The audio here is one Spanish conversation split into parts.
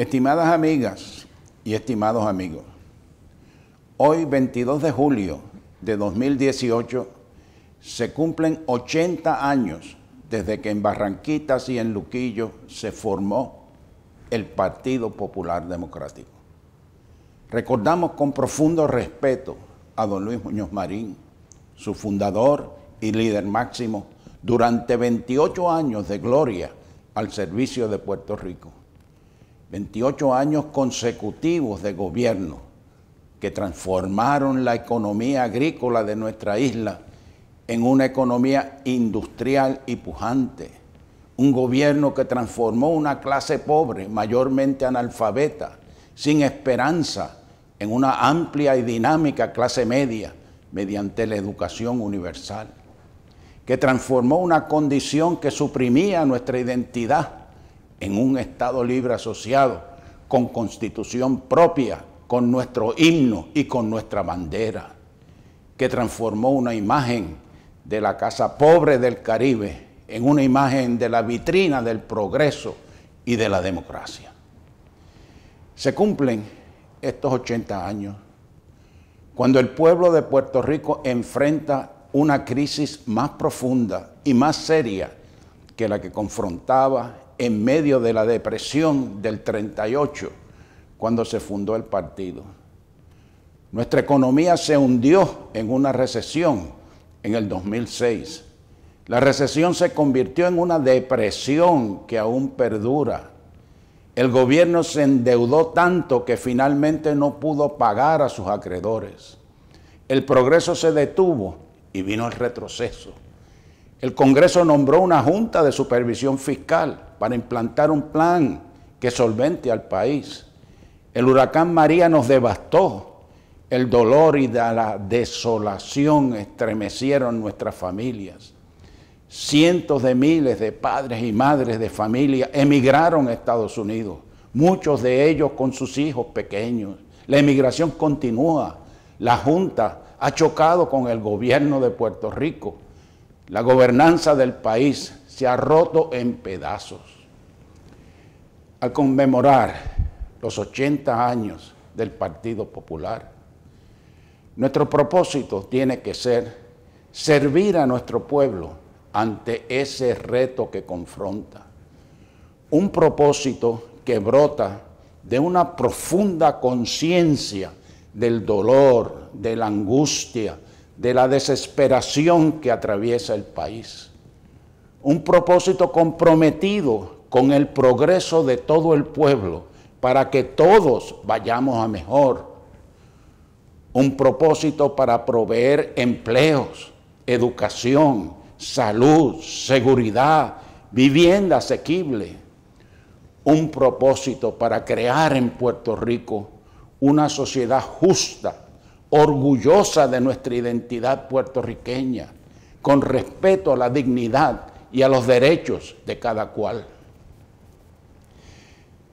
Estimadas amigas y estimados amigos, hoy 22 de julio de 2018 se cumplen 80 años desde que en Barranquitas y en Luquillo se formó el Partido Popular Democrático. Recordamos con profundo respeto a don Luis Muñoz Marín, su fundador y líder máximo, durante 28 años de gloria al servicio de Puerto Rico 28 años consecutivos de gobierno que transformaron la economía agrícola de nuestra isla en una economía industrial y pujante. Un gobierno que transformó una clase pobre, mayormente analfabeta, sin esperanza, en una amplia y dinámica clase media mediante la educación universal. Que transformó una condición que suprimía nuestra identidad en un Estado libre asociado, con constitución propia, con nuestro himno y con nuestra bandera, que transformó una imagen de la casa pobre del Caribe en una imagen de la vitrina del progreso y de la democracia. Se cumplen estos 80 años cuando el pueblo de Puerto Rico enfrenta una crisis más profunda y más seria que la que confrontaba en medio de la depresión del 38, cuando se fundó el partido. Nuestra economía se hundió en una recesión en el 2006. La recesión se convirtió en una depresión que aún perdura. El gobierno se endeudó tanto que finalmente no pudo pagar a sus acreedores. El progreso se detuvo y vino el retroceso. El Congreso nombró una junta de supervisión fiscal para implantar un plan que solvente al país. El huracán María nos devastó. El dolor y la desolación estremecieron nuestras familias. Cientos de miles de padres y madres de familia emigraron a Estados Unidos, muchos de ellos con sus hijos pequeños. La emigración continúa. La Junta ha chocado con el gobierno de Puerto Rico la gobernanza del país se ha roto en pedazos. Al conmemorar los 80 años del Partido Popular, nuestro propósito tiene que ser servir a nuestro pueblo ante ese reto que confronta. Un propósito que brota de una profunda conciencia del dolor, de la angustia, de la desesperación que atraviesa el país. Un propósito comprometido con el progreso de todo el pueblo para que todos vayamos a mejor. Un propósito para proveer empleos, educación, salud, seguridad, vivienda asequible. Un propósito para crear en Puerto Rico una sociedad justa orgullosa de nuestra identidad puertorriqueña, con respeto a la dignidad y a los derechos de cada cual.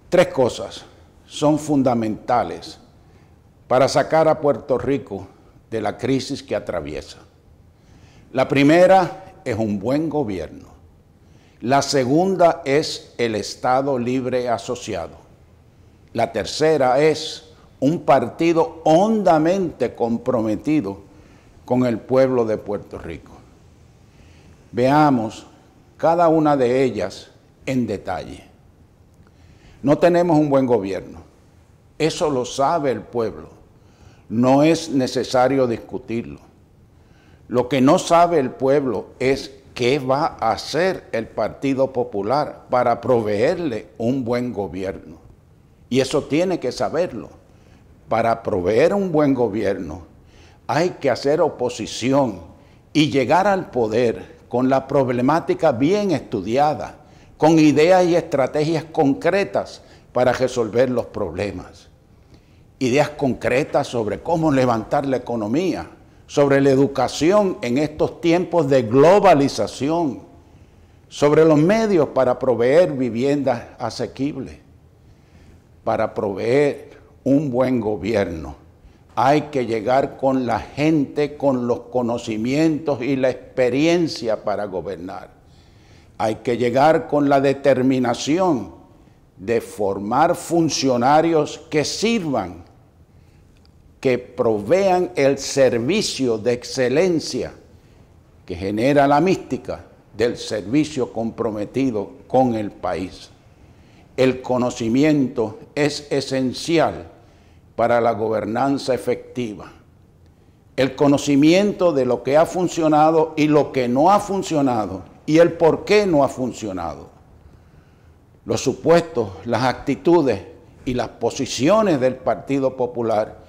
Tres cosas son fundamentales para sacar a Puerto Rico de la crisis que atraviesa. La primera es un buen gobierno. La segunda es el Estado libre asociado. La tercera es un partido hondamente comprometido con el pueblo de Puerto Rico. Veamos cada una de ellas en detalle. No tenemos un buen gobierno, eso lo sabe el pueblo, no es necesario discutirlo. Lo que no sabe el pueblo es qué va a hacer el Partido Popular para proveerle un buen gobierno. Y eso tiene que saberlo para proveer un buen gobierno hay que hacer oposición y llegar al poder con la problemática bien estudiada, con ideas y estrategias concretas para resolver los problemas. Ideas concretas sobre cómo levantar la economía, sobre la educación en estos tiempos de globalización, sobre los medios para proveer viviendas asequibles, para proveer un buen gobierno. Hay que llegar con la gente, con los conocimientos y la experiencia para gobernar. Hay que llegar con la determinación de formar funcionarios que sirvan, que provean el servicio de excelencia que genera la mística del servicio comprometido con el país. El conocimiento es esencial para la gobernanza efectiva. El conocimiento de lo que ha funcionado y lo que no ha funcionado y el por qué no ha funcionado. Los supuestos, las actitudes y las posiciones del Partido Popular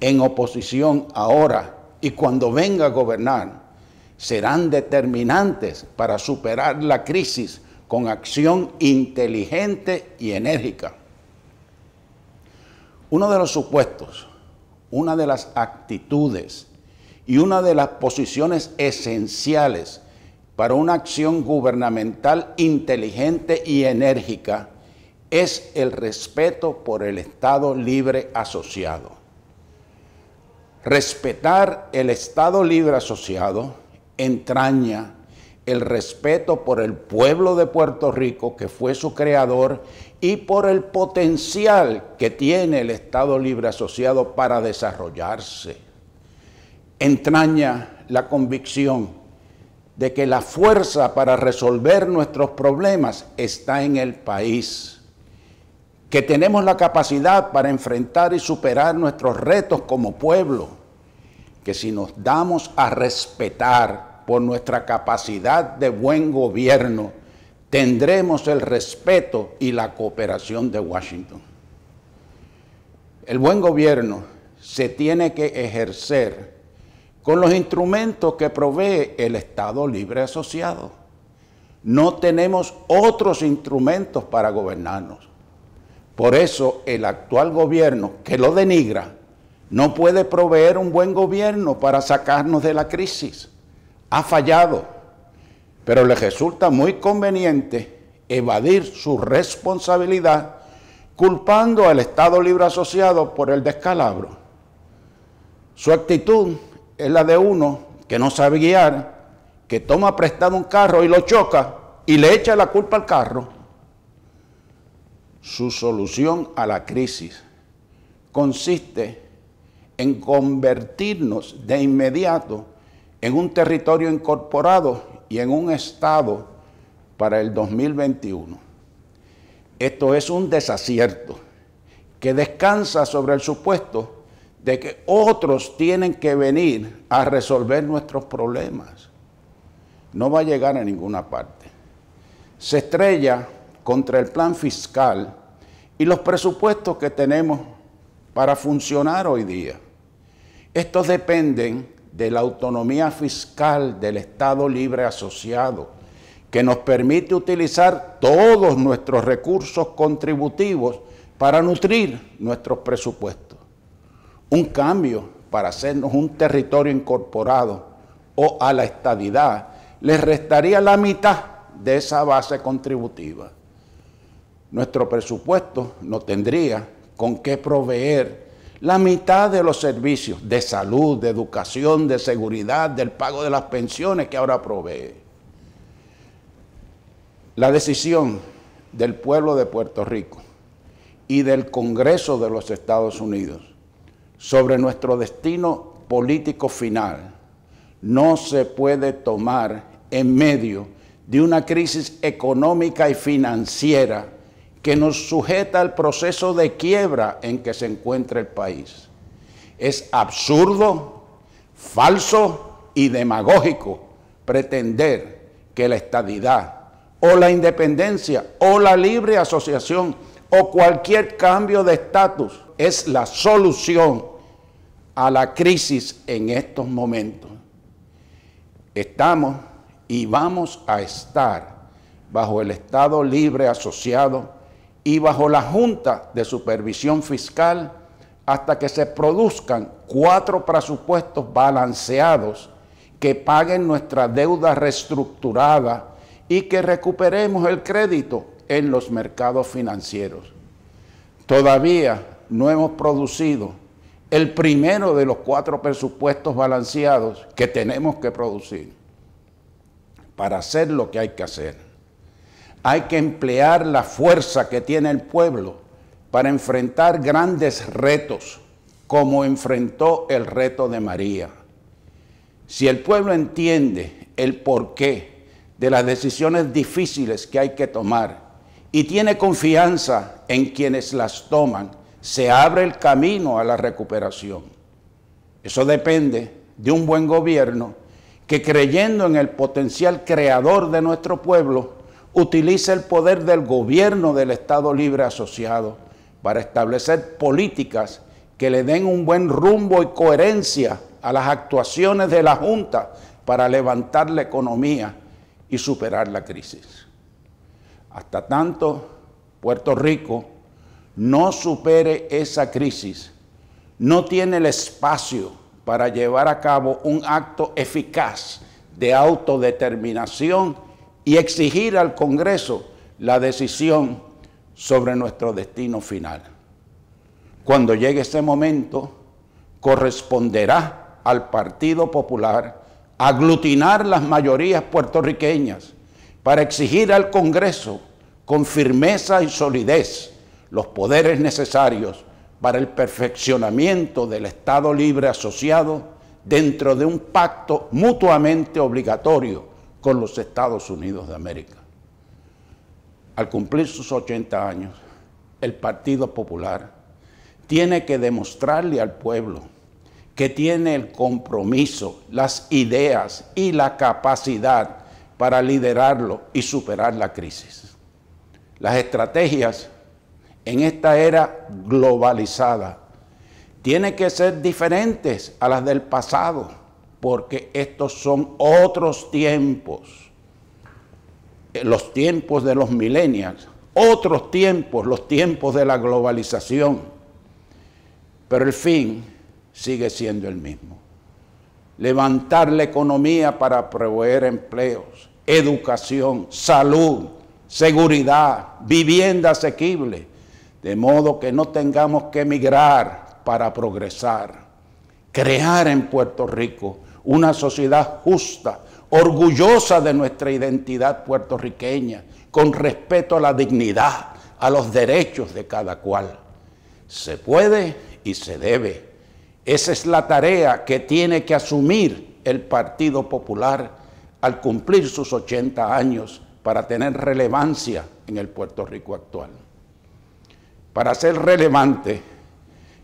en oposición ahora y cuando venga a gobernar serán determinantes para superar la crisis con acción inteligente y enérgica. Uno de los supuestos, una de las actitudes y una de las posiciones esenciales para una acción gubernamental inteligente y enérgica es el respeto por el Estado libre asociado. Respetar el Estado libre asociado entraña el respeto por el pueblo de Puerto Rico que fue su creador y por el potencial que tiene el Estado Libre Asociado para desarrollarse. Entraña la convicción de que la fuerza para resolver nuestros problemas está en el país, que tenemos la capacidad para enfrentar y superar nuestros retos como pueblo, que si nos damos a respetar por nuestra capacidad de buen gobierno, tendremos el respeto y la cooperación de Washington. El buen gobierno se tiene que ejercer con los instrumentos que provee el Estado Libre Asociado. No tenemos otros instrumentos para gobernarnos. Por eso el actual gobierno, que lo denigra, no puede proveer un buen gobierno para sacarnos de la crisis. Ha fallado pero le resulta muy conveniente evadir su responsabilidad culpando al Estado Libre Asociado por el descalabro. Su actitud es la de uno que no sabe guiar, que toma prestado un carro y lo choca y le echa la culpa al carro. Su solución a la crisis consiste en convertirnos de inmediato en un territorio incorporado y en un estado para el 2021. Esto es un desacierto que descansa sobre el supuesto de que otros tienen que venir a resolver nuestros problemas. No va a llegar a ninguna parte. Se estrella contra el plan fiscal y los presupuestos que tenemos para funcionar hoy día. Estos dependen de la autonomía fiscal del Estado Libre Asociado, que nos permite utilizar todos nuestros recursos contributivos para nutrir nuestros presupuestos. Un cambio para hacernos un territorio incorporado o a la estadidad les restaría la mitad de esa base contributiva. Nuestro presupuesto no tendría con qué proveer la mitad de los servicios de salud, de educación, de seguridad, del pago de las pensiones que ahora provee. La decisión del pueblo de Puerto Rico y del Congreso de los Estados Unidos sobre nuestro destino político final no se puede tomar en medio de una crisis económica y financiera que nos sujeta al proceso de quiebra en que se encuentra el país. Es absurdo, falso y demagógico pretender que la estadidad o la independencia o la libre asociación o cualquier cambio de estatus es la solución a la crisis en estos momentos. Estamos y vamos a estar bajo el Estado libre asociado y bajo la Junta de Supervisión Fiscal hasta que se produzcan cuatro presupuestos balanceados que paguen nuestra deuda reestructurada y que recuperemos el crédito en los mercados financieros. Todavía no hemos producido el primero de los cuatro presupuestos balanceados que tenemos que producir para hacer lo que hay que hacer. Hay que emplear la fuerza que tiene el pueblo para enfrentar grandes retos, como enfrentó el reto de María. Si el pueblo entiende el porqué de las decisiones difíciles que hay que tomar y tiene confianza en quienes las toman, se abre el camino a la recuperación. Eso depende de un buen gobierno que creyendo en el potencial creador de nuestro pueblo, utiliza el poder del gobierno del Estado Libre Asociado para establecer políticas que le den un buen rumbo y coherencia a las actuaciones de la Junta para levantar la economía y superar la crisis. Hasta tanto, Puerto Rico no supere esa crisis, no tiene el espacio para llevar a cabo un acto eficaz de autodeterminación y exigir al Congreso la decisión sobre nuestro destino final. Cuando llegue ese momento, corresponderá al Partido Popular aglutinar las mayorías puertorriqueñas para exigir al Congreso con firmeza y solidez los poderes necesarios para el perfeccionamiento del Estado libre asociado dentro de un pacto mutuamente obligatorio con los Estados Unidos de América. Al cumplir sus 80 años, el Partido Popular tiene que demostrarle al pueblo que tiene el compromiso, las ideas y la capacidad para liderarlo y superar la crisis. Las estrategias en esta era globalizada tienen que ser diferentes a las del pasado porque estos son otros tiempos, eh, los tiempos de los milenios, otros tiempos, los tiempos de la globalización, pero el fin sigue siendo el mismo. Levantar la economía para proveer empleos, educación, salud, seguridad, vivienda asequible, de modo que no tengamos que emigrar para progresar. Crear en Puerto Rico una sociedad justa, orgullosa de nuestra identidad puertorriqueña, con respeto a la dignidad, a los derechos de cada cual. Se puede y se debe. Esa es la tarea que tiene que asumir el Partido Popular al cumplir sus 80 años para tener relevancia en el Puerto Rico actual. Para ser relevante,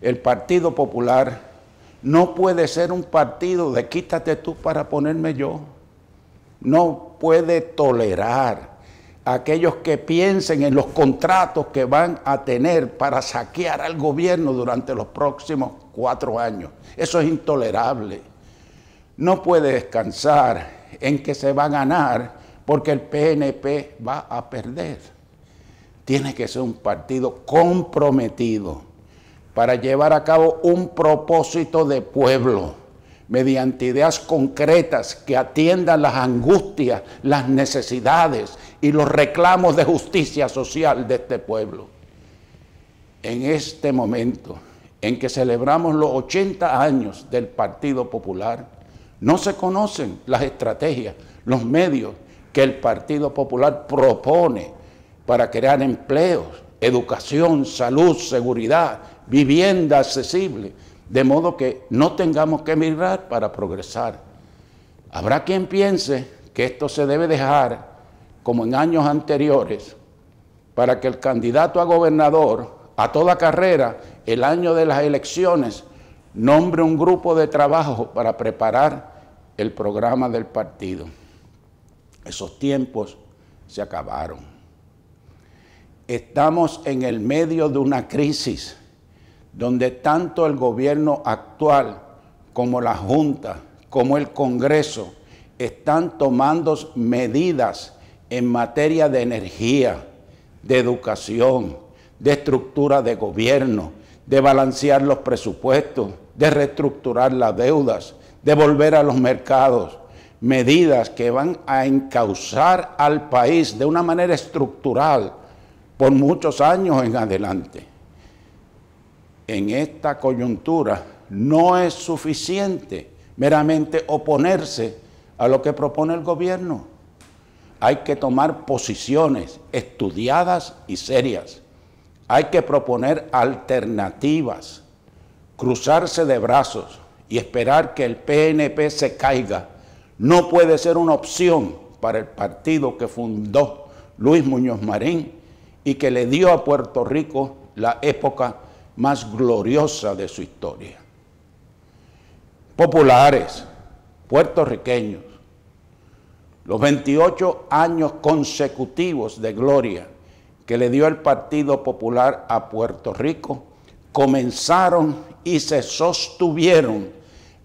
el Partido Popular no puede ser un partido de quítate tú para ponerme yo. No puede tolerar a aquellos que piensen en los contratos que van a tener para saquear al gobierno durante los próximos cuatro años. Eso es intolerable. No puede descansar en que se va a ganar porque el PNP va a perder. Tiene que ser un partido comprometido para llevar a cabo un propósito de pueblo mediante ideas concretas que atiendan las angustias, las necesidades y los reclamos de justicia social de este pueblo. En este momento en que celebramos los 80 años del Partido Popular, no se conocen las estrategias, los medios que el Partido Popular propone para crear empleos, educación, salud, seguridad, vivienda accesible, de modo que no tengamos que emigrar para progresar. Habrá quien piense que esto se debe dejar, como en años anteriores, para que el candidato a gobernador, a toda carrera, el año de las elecciones, nombre un grupo de trabajo para preparar el programa del partido. Esos tiempos se acabaron. Estamos en el medio de una crisis donde tanto el gobierno actual como la Junta, como el Congreso, están tomando medidas en materia de energía, de educación, de estructura de gobierno, de balancear los presupuestos, de reestructurar las deudas, de volver a los mercados, medidas que van a encauzar al país de una manera estructural por muchos años en adelante en esta coyuntura no es suficiente meramente oponerse a lo que propone el gobierno. Hay que tomar posiciones estudiadas y serias. Hay que proponer alternativas, cruzarse de brazos y esperar que el PNP se caiga. No puede ser una opción para el partido que fundó Luis Muñoz Marín y que le dio a Puerto Rico la época más gloriosa de su historia. Populares, puertorriqueños, los 28 años consecutivos de gloria que le dio el Partido Popular a Puerto Rico comenzaron y se sostuvieron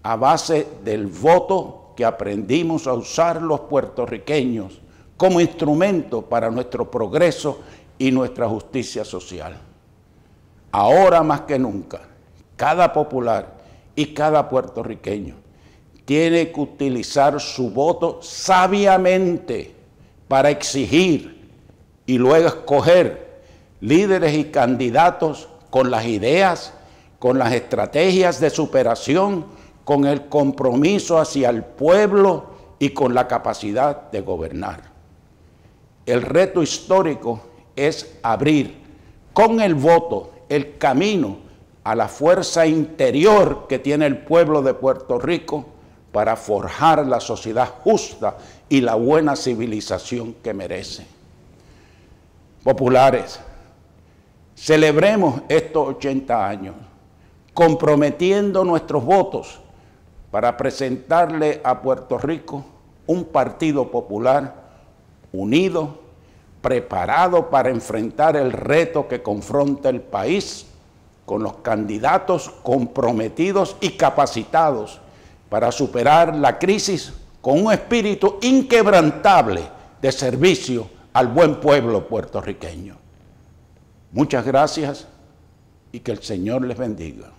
a base del voto que aprendimos a usar los puertorriqueños como instrumento para nuestro progreso y nuestra justicia social ahora más que nunca, cada popular y cada puertorriqueño tiene que utilizar su voto sabiamente para exigir y luego escoger líderes y candidatos con las ideas, con las estrategias de superación, con el compromiso hacia el pueblo y con la capacidad de gobernar. El reto histórico es abrir con el voto el camino a la fuerza interior que tiene el pueblo de Puerto Rico para forjar la sociedad justa y la buena civilización que merece. Populares, celebremos estos 80 años comprometiendo nuestros votos para presentarle a Puerto Rico un partido popular unido, preparado para enfrentar el reto que confronta el país con los candidatos comprometidos y capacitados para superar la crisis con un espíritu inquebrantable de servicio al buen pueblo puertorriqueño. Muchas gracias y que el Señor les bendiga.